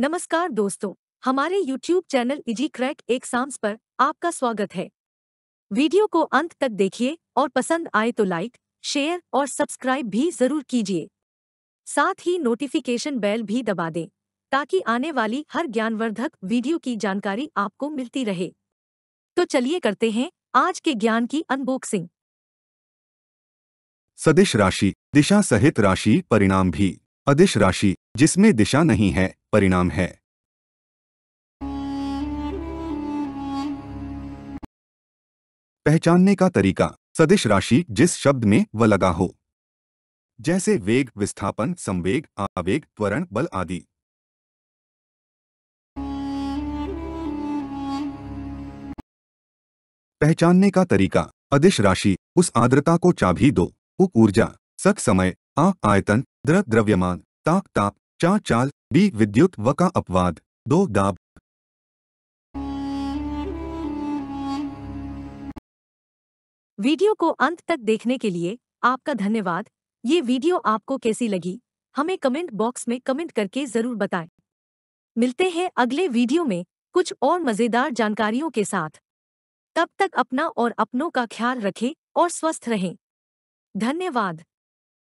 नमस्कार दोस्तों हमारे YouTube channel easy crack exams पर आपका स्वागत है वीडियो को अंत तक देखिए और पसंद आए तो लाइक शेयर और सब्सक्राइब भी जरूर कीजिए साथ ही नोटिफिकेशन बेल भी दबा दें ताकि आने वाली हर ज्ञानवर्धक वीडियो की जानकारी आपको मिलती रहे तो चलिए करते हैं आज के ज्ञान की अनबॉक्सिंग सदिश राशि दिशा सहित राशि परिणाम भी अदिश राशि जिसमें दिशा नहीं है परिणाम है पहचानने का तरीका सदिश राशि जिस शब्द में व लगा हो जैसे वेग विस्थापन संवेग आवेग त्वरण बल आदि पहचानने का तरीका अदिश राशि उस आर्द्रता को चाभी दो उप ऊर्जा सक समय आ आयतन द्र द्रव्यमान ताप ताप चा चाल बी विद्युत व का अपवाद दो दाब वीडियो को अंत तक देखने के लिए आपका धन्यवाद ये वीडियो आपको कैसी लगी हमें कमेंट बॉक्स में कमेंट करके जरूर बताएं। मिलते हैं अगले वीडियो में कुछ और मजेदार जानकारियों के साथ तब तक अपना और अपनों का ख्याल रखें और स्वस्थ रहें धन्यवाद